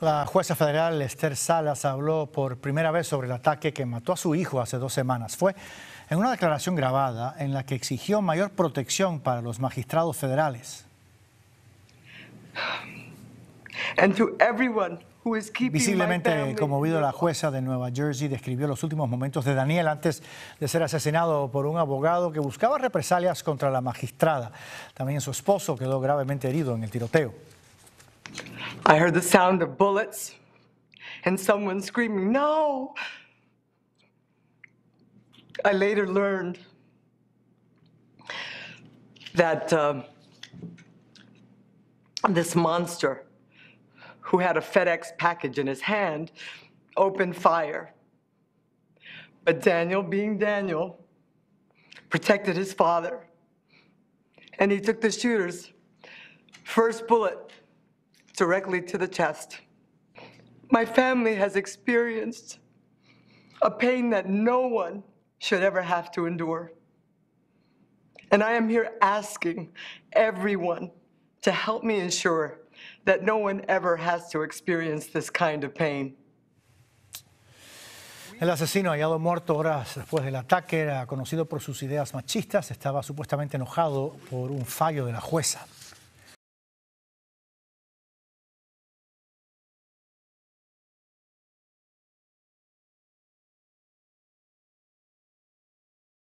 La jueza federal Esther Salas habló por primera vez sobre el ataque que mató a su hijo hace dos semanas. Fue en una declaración grabada en la que exigió mayor protección para los magistrados federales. Visiblemente conmovido, la jueza de Nueva Jersey describió los últimos momentos de Daniel antes de ser asesinado por un abogado que buscaba represalias contra la magistrada. También su esposo quedó gravemente herido en el tiroteo. I heard the sound of bullets and someone screaming, No! I later learned that um, this monster who had a FedEx package in his hand opened fire. But Daniel, being Daniel, protected his father. And he took the shooter's first bullet directly to the chest. My family has experienced a pain that no one should ever have to endure. And I am here asking everyone to help me ensure that no one ever has to experience this kind of pain. El asesino hallado muerto horas después del ataque era conocido por sus ideas machistas, estaba supuestamente enojado por un fallo de la jueza.